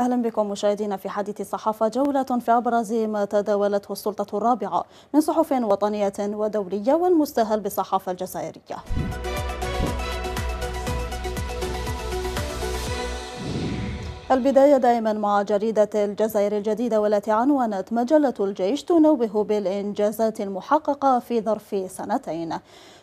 أهلا بكم مشاهدينا في حديث الصحافة جولة في أبرز ما تداولته السلطة الرابعة من صحف وطنية ودولية والمستهل بالصحافة الجزائرية البداية دائما مع جريدة الجزائر الجديدة والتي عنونت مجلة الجيش تنوه بالإنجازات المحققة في ظرف سنتين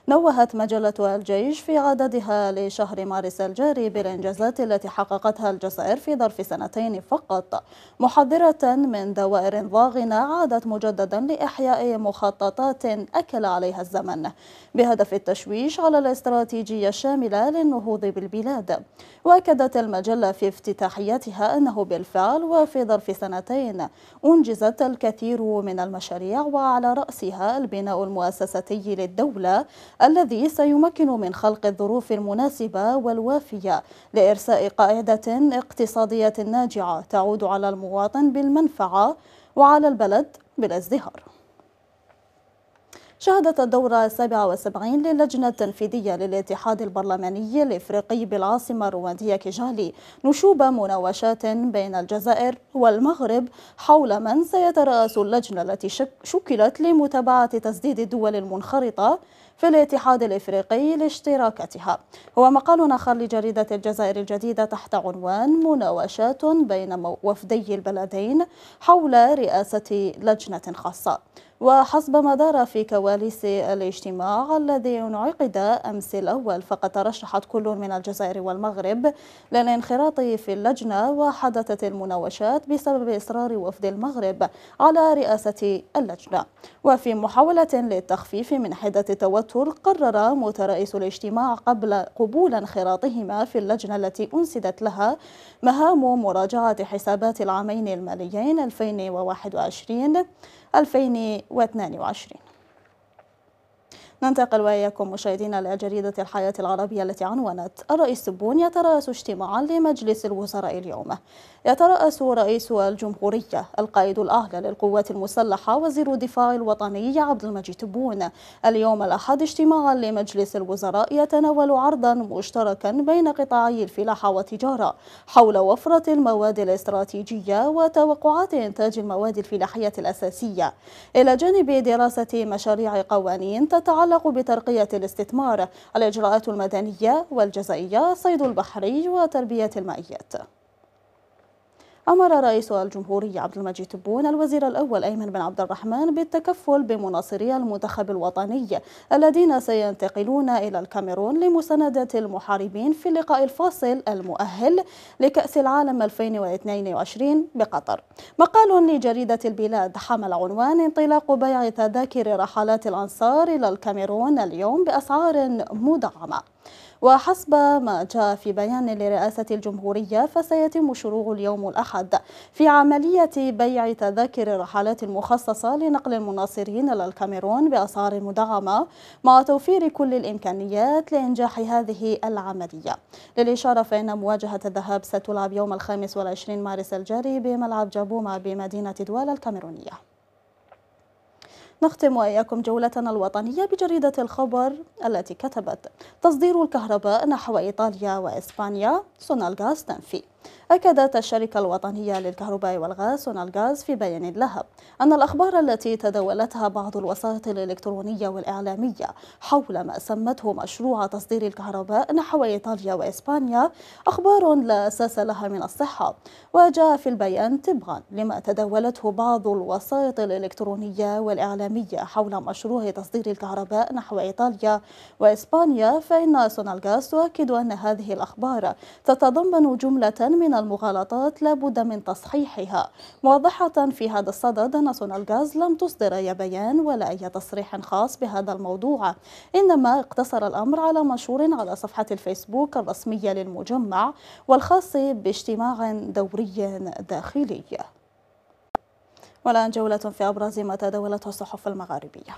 نوهت مجلة الجيش في عددها لشهر مارس الجاري بالإنجازات التي حققتها الجزائر في ظرف سنتين فقط محذرة من دوائر ضاغنة عادت مجددا لإحياء مخططات أكل عليها الزمن بهدف التشويش على الاستراتيجية الشاملة للنهوض بالبلاد وأكدت المجلة في افتتاحية بدايتها أنه بالفعل وفي ظرف سنتين أنجزت الكثير من المشاريع وعلى رأسها البناء المؤسساتي للدولة الذي سيمكن من خلق الظروف المناسبة والوافية لإرساء قاعدة اقتصادية ناجعة تعود على المواطن بالمنفعة وعلى البلد بالازدهار شهدت الدورة 77 للجنة التنفيذية للاتحاد البرلماني الإفريقي بالعاصمة الرواندية كيجالي نشوب مناوشات بين الجزائر والمغرب حول من سيترأس اللجنة التي شكلت لمتابعة تسديد الدول المنخرطة في الاتحاد الإفريقي لاشتراكاتها هو مقال آخر لجريدة الجزائر الجديدة تحت عنوان مناوشات بين وفدي البلدين حول رئاسة لجنة خاصة وحسب ما دار في كواليس الاجتماع الذي انعقد أمس الأول فقد ترشحت كل من الجزائر والمغرب للانخراط في اللجنة وحدثت المناوشات بسبب إصرار وفد المغرب على رئاسة اللجنة وفي محاولة للتخفيف من حدة التوتر قرر موت رئيس الاجتماع قبل قبول انخراطهما في اللجنة التي أنسدت لها مهام مراجعة حسابات العامين الماليين 2021 و22 ننتقل وإياكم مشاهدينا إلى جريدة الحياة العربية التي عنونت الرئيس بون يترأس اجتماعا لمجلس الوزراء اليوم يترأس رئيس الجمهورية القائد الأعلى للقوات المسلحة وزير الدفاع الوطني عبد المجيد بون اليوم الأحد اجتماعا لمجلس الوزراء يتناول عرضا مشتركا بين قطاعي الفلاحة والتجارة حول وفرة المواد الاستراتيجية وتوقعات إنتاج المواد الفلاحية الأساسية إلى جانب دراسة مشاريع قوانين تتعلق تتعلق بترقية الاستثمار الإجراءات المدنية والجزائية صيد البحري وتربية المائيات أمر رئيس الجمهورية عبد المجيد تبون الوزير الأول أيمن بن عبد الرحمن بالتكفل بمناصري المنتخب الوطني الذين سينتقلون إلى الكاميرون لمساندة المحاربين في اللقاء الفاصل المؤهل لكأس العالم 2022 بقطر مقال لجريدة البلاد حمل عنوان انطلاق بيع تذاكر رحلات الأنصار إلى الكاميرون اليوم بأسعار مدعمة وحسب ما جاء في بيان لرئاسة الجمهورية فسيتم شروع اليوم الأحد الأحد في عملية بيع تذاكر الرحلات المخصصة لنقل المناصرين إلى الكاميرون بأسعار مدعمة مع توفير كل الإمكانيات لإنجاح هذه العملية للإشارة فإن مواجهة الذهاب ستلعب يوم الخامس والعشرين مارس الجاري بملعب جابوما بمدينة دوالا الكاميرونية نختم وإياكم جولتنا الوطنية بجريدة الخبر التي كتبت تصدير الكهرباء نحو إيطاليا وإسبانيا سونالغاز تنفي أكدت الشركة الوطنية للكهرباء والغاز سونالغاز في بيان لها أن الأخبار التي تداولتها بعض الوسائط الإلكترونية والإعلامية حول ما سمته مشروع تصدير الكهرباء نحو إيطاليا وإسبانيا أخبار لا أساس لها من الصحة وجاء في البيان تبغا لما تداولته بعض الوسائط الإلكترونية والإعلامية حول مشروع تصدير الكهرباء نحو إيطاليا وإسبانيا فإن سونالغاز تؤكد أن هذه الأخبار تتضمن جملة من المغالطات لابد من تصحيحها موضحة في هذا الصدد أن سونالغاز لم تصدر أي بيان ولا أي تصريح خاص بهذا الموضوع إنما اقتصر الأمر على منشور على صفحة الفيسبوك الرسمية للمجمع والخاص باجتماع دوري داخلي والآن جولة في أبرز ما تداولته الصحف المغاربية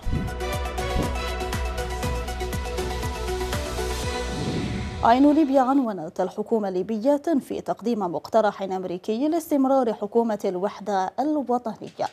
عين ليبيا عنونت الحكومة الليبية تنفي تقديم مقترح أمريكي لاستمرار حكومة الوحدة الوطنية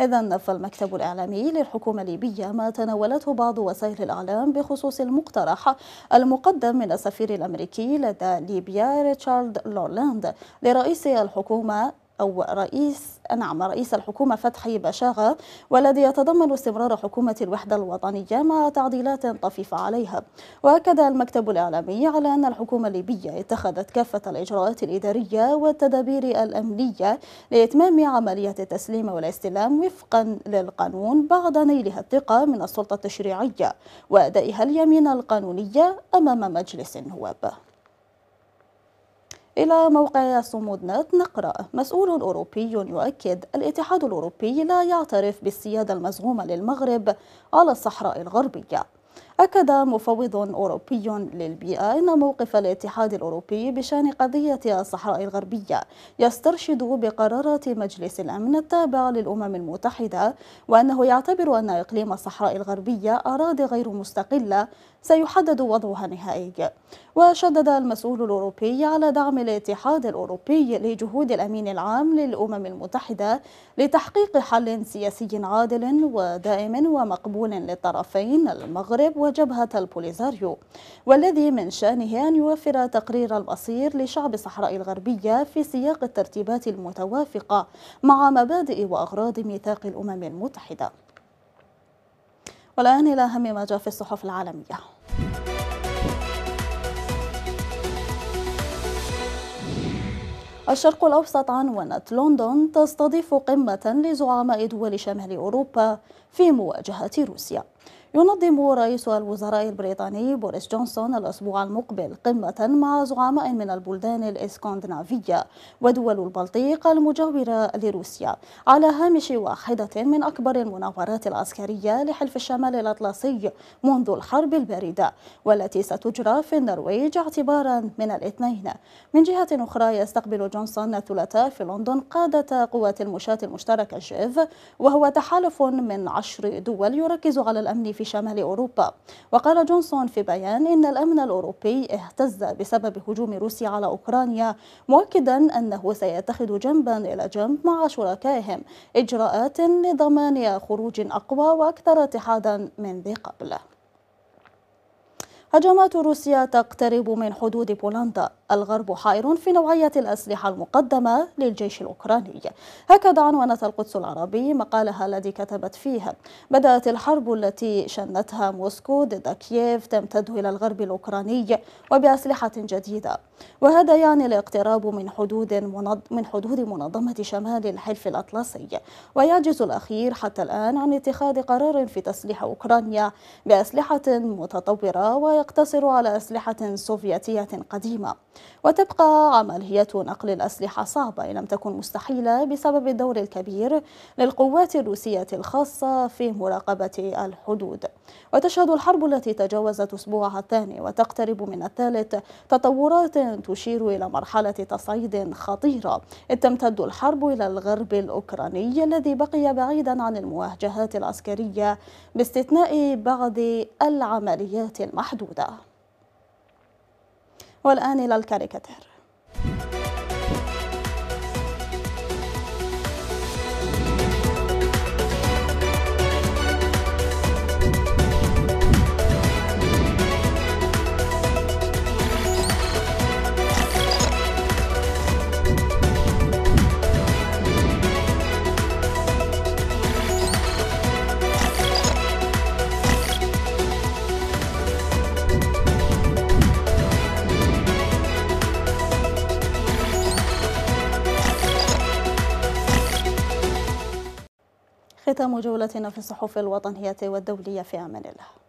إذا فالمكتب الإعلامي للحكومة الليبية ما تناولته بعض وسائل الإعلام بخصوص المقترح المقدم من السفير الأمريكي لدى ليبيا ريتشارد لورلاند لرئيس الحكومة أو رئيس نعم رئيس الحكومة فتحي بشاغة والذي يتضمن استمرار حكومة الوحدة الوطنية مع تعديلات طفيفة عليها وأكد المكتب الإعلامي على أن الحكومة الليبية اتخذت كافة الإجراءات الإدارية والتدابير الأمنية لإتمام عملية التسليم والاستلام وفقا للقانون بعد نيلها الثقة من السلطة التشريعية وأدائها اليمين القانونية أمام مجلس النواب إلى موقع صمود نت نقرأ مسؤول أوروبي يؤكد الاتحاد الأوروبي لا يعترف بالسيادة المزعومة للمغرب على الصحراء الغربية أكد مفوض أوروبي للبيئة أن موقف الاتحاد الأوروبي بشأن قضية الصحراء الغربية يسترشد بقرارات مجلس الأمن التابع للأمم المتحدة وأنه يعتبر أن إقليم الصحراء الغربية أراضي غير مستقلة سيحدد وضعها نهائي وشدد المسؤول الأوروبي على دعم الاتحاد الأوروبي لجهود الأمين العام للأمم المتحدة لتحقيق حل سياسي عادل ودائم ومقبول للطرفين المغرب وجبهة البوليزاريو والذي من شأنه أن يوفر تقرير المصير لشعب صحراء الغربية في سياق الترتيبات المتوافقة مع مبادئ وأغراض ميثاق الأمم المتحدة والآن إلى أهم ما جاء في الصحف العالمية الشرق الأوسط عنونت لندن تستضيف قمة لزعماء دول شمال أوروبا في مواجهة روسيا ينظم رئيس الوزراء البريطاني بوريس جونسون الأسبوع المقبل قمة مع زعماء من البلدان الإسكندنافية ودول البلطيق المجاورة لروسيا على هامش واحدة من أكبر المناورات العسكرية لحلف الشمال الأطلسي منذ الحرب الباردة والتي ستجرى في النرويج اعتبارا من الاثنين من جهة أخرى يستقبل جونسون الثلاثاء في لندن قادة قوات المشاة المشتركة جيف وهو تحالف من عشر دول يركز على الأمن في شمال أوروبا وقال جونسون في بيان إن الأمن الأوروبي اهتز بسبب هجوم روسيا على أوكرانيا مؤكدا أنه سيتخذ جنبا إلى جنب مع شركائهم إجراءات لضمان خروج أقوى وأكثر اتحادا من ذي قبل هجمات روسيا تقترب من حدود بولندا الغرب حائر في نوعية الأسلحة المقدمة للجيش الأوكراني هكذا عنونت القدس العربي مقالها الذي كتبت فيها بدأت الحرب التي شنتها موسكو ضد كييف تمتد إلى الغرب الأوكراني وبأسلحة جديدة وهذا يعني الاقتراب من حدود من حدود منظمة شمال الحلف الأطلسي ويعجز الأخير حتى الآن عن اتخاذ قرار في تسليح أوكرانيا بأسلحة متطورة تقتصر على أسلحة سوفيتية قديمة وتبقى عملية نقل الأسلحة صعبة إن لم تكن مستحيلة بسبب الدور الكبير للقوات الروسية الخاصة في مراقبة الحدود وتشهد الحرب التي تجاوزت أسبوعها الثاني وتقترب من الثالث تطورات تشير إلى مرحلة تصعيد خطيرة إذ تمتد الحرب إلى الغرب الأوكراني الذي بقي بعيدا عن المواجهات العسكرية باستثناء بعض العمليات المحدودة موجودة والآن إلى الكاريكاتير ختام جولتنا في الصحف الوطنية والدولية في أمان الله